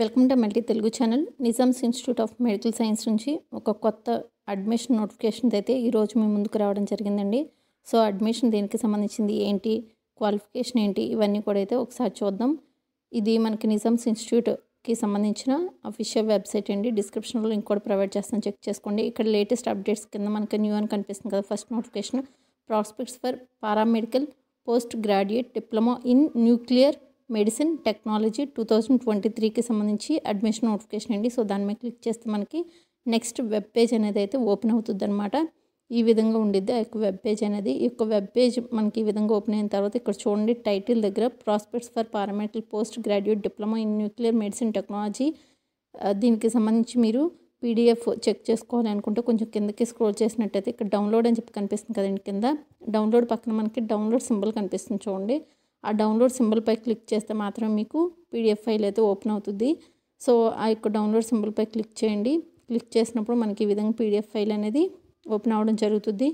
welcome to multi Telugu channel Nizam's institute of medical science నుంచి ఒక కొత్త అడ్మిషన్ నోటిఫికేషన్ అయితే ఈరోజు మేము ముందుకు రావడం జరిగిందండి సో అడ్మిషన్ దేనికి సంబంధించింది ఏంటి క్వాలిఫికేషన్ ఏంటి ఇవన్నీ కూడా అయితే ఒకసారి చూద్దాం ఇది మనకి నిజామ్స్ ఇన్స్టిట్యూట్కి సంబంధించిన అఫీషియల్ వెబ్సైట్ అండి డిస్క్రిప్షన్లో లింక్ కూడా ప్రొవైడ్ చేస్తాను చెక్ చేసుకోండి ఇక్కడ లేటెస్ట్ అప్డేట్స్ కింద మనకి న్యూ అని కనిపిస్తుంది కదా first notification prospectus for paramedical post graduate diploma in nuclear medicine technology two thousand twenty త్రీకి సంబంధించి అడ్మిషన్ నోటిఫికేషన్ అండి సో దాని మీద క్లిక్ చేస్తే మనకి నెక్స్ట్ వెబ్ పేజ్ అనేది అయితే ఓపెన్ అవుతుంది అనమాట ఈ విధంగా ఉండిద్ది ఆ యొక్క వెబ్ పేజ్ అనేది ఈ యొక్క వెబ్ పేజ్ మనకి ఈ విధంగా ఓపెన్ అయిన తర్వాత ఇక్కడ చూడండి టైటిల్ దగ్గర prospectus for paramedical post graduate diploma in nuclear medicine technology దీనికి సంబంధించి మీరు పీడిఎఫ్ చెక్ చేసుకోవాలి అనుకుంటే కొంచెం కిందకి స్క్రోల్ చేసినట్టయితే ఇక్కడ డౌన్లోడ్ అని చెప్పి కనిపిస్తుంది కదండి కింద డౌన్లోడ్ పక్కన మనకి డౌన్లోడ్ సింబల్ కనిపిస్తుంది చూడండి ఆ డౌన్లోడ్ సింబల్పై క్లిక్ చేస్తే మాత్రం మీకు పీడిఎఫ్ ఫైల్ అయితే ఓపెన్ అవుతుంది సో ఆ యొక్క డౌన్లోడ్ సింబల్పై క్లిక్ చేయండి క్లిక్ చేసినప్పుడు మనకి ఈ విధంగా పీడిఎఫ్ ఫైల్ అనేది ఓపెన్ అవ్వడం జరుగుతుంది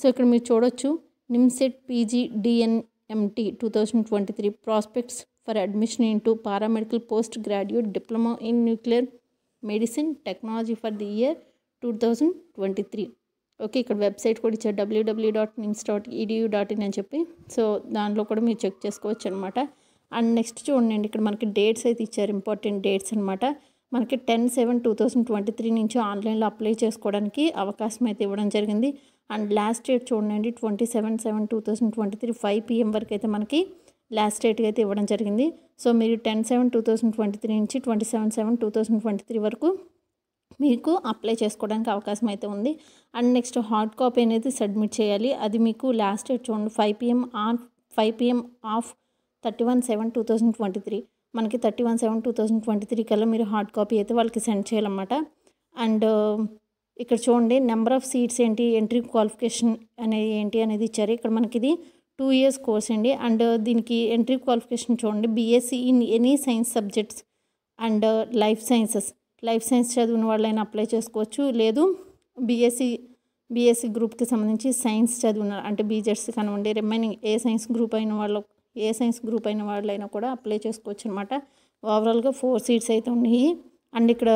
సో ఇక్కడ మీరు చూడొచ్చు NIMSET PG DNMT two thousand twenty three prospectus for admission in to paramedical post graduate diploma in nuclear medicine technology for the year two thousand twenty three okay ఇక్కడ website కూడా ఇచ్చారు W W dot NIMS dot E D U dot in అని చెప్పి so దాంట్లో కూడా మీరు check చేసుకోవచ్చు అనమాట అండ్ నెక్స్ట్ చూడండి ఇక్కడ మనకి డేట్స్ అయితే ఇచ్చారు ఇంపార్టెంట్ డేట్స్ అనమాట మనకి ten seven two thousand twenty three నుంచి ఆన్లైన్లో అప్లై చేసుకోవడానికి అవకాశం అయితే ఇవ్వడం జరిగింది అండ్ లాస్ట్ డేట్ చూడండి twenty seven seven two thousand twenty three five PM వరకు అయితే మనకి లాస్ట్ డేట్గా అయితే ఇవ్వడం జరిగింది సో మీరు ten seven two thousand twenty three నుంచి twenty seven seven two thousand twenty three వరకు మీకు అప్లై చేసుకోవడానికి అవకాశం అయితే ఉంది అండ్ నెక్స్ట్ హార్డ్ కాపీ అనేది సబ్మిట్ చేయాలి అది మీకు లాస్ట్ డేట్ చూడండి five PM on five PM of thirty one seven two thousand twenty three మనకి thirty one seven two thousand twenty three కల్లా మీరు హార్డ్ కాపీ అయితే వాళ్ళకి సెండ్ చేయాలన్నమాట అండ్ uh, ఇక్కడ చూడండి నెంబర్ ఆఫ్ సీట్స్ ఏంటి ఎంట్రీ క్వాలిఫికేషన్ అనేది ఏంటి అనేది ఇచ్చారు ఇక్కడ మనకి ఇది టూ ఇయర్స్ కోర్స్ అండి అండ్ uh, దీనికి ఎంట్రీ క్వాలిఫికేషన్ చూడండి BSc in any science subjects and life sciences life science చదివిన వాళ్ళైనా అప్లై చేసుకోవచ్చు లేదు బీఎస్సీ బీఎస్సీ గ్రూప్కి సంబంధించి సైన్స్ చదివిన అంటే బీజెడ్స్ కనివ్వండి రిమైనింగ్ ఏ సైన్స్ గ్రూప్ అయిన వాళ్ళు ఏ సైన్స్ గ్రూప్ అయిన వాళ్ళైనా కూడా అప్లై చేసుకోవచ్చు అనమాట ఓవరాల్గా ఫోర్ సీట్స్ అయితే ఉన్నాయి అండ్ ఇక్కడ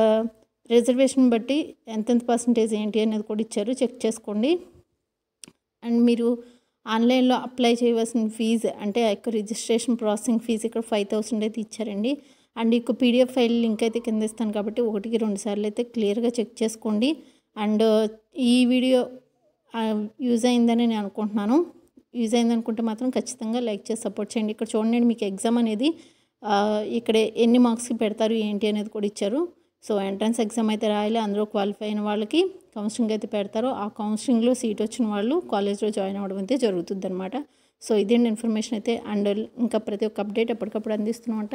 రిజర్వేషన్ బట్టి ఎంతెంత పర్సంటేజ్ ఏంటి అనేది కూడా ఇచ్చారు చెక్ చేసుకోండి అండ్ మీరు ఆన్లైన్లో అప్లై చేయవలసిన ఫీజు అంటే యొక్క రిజిస్ట్రేషన్ ప్రాసెసింగ్ ఫీజు ఇక్కడ ఫైవ్ థౌసండ్ అయితే ఇచ్చారండి అండ్ ఇక పీడిఎఫ్ ఫైల్ లింక్ అయితే కింద ఇస్తాను కాబట్టి ఒకటికి రెండు సార్లు అయితే క్లియర్గా చెక్ చేసుకోండి అండ్ ఈ వీడియో యూజ్ అయిందని నేను అనుకుంటున్నాను యూజ్ అయింది అనుకుంటే మాత్రం ఖచ్చితంగా లైక్ చేసి సపోర్ట్ చేయండి ఇక్కడ చూడండి మీకు ఎగ్జామ్ అనేది ఇక్కడ ఎన్ని మార్క్స్కి పెడతారు ఏంటి అనేది కూడా ఇచ్చారు సో ఎంట్రన్స్ ఎగ్జామ్ అయితే రాయాలి అందులో క్వాలిఫై అయిన వాళ్ళకి కౌన్సిలింగ్ అయితే పెడతారు ఆ కౌన్సిలింగ్లో సీట్ వచ్చిన వాళ్ళు కాలేజ్లో జాయిన్ అవ్వడం అయితే జరుగుతుంది అనమాట సో ఇదేంటి ఇన్ఫర్మేషన్ అయితే అండ్ ఇంకా ప్రతి ఒక్క అప్డేట్ ఎప్పటికప్పుడు అందిస్తున్నామంట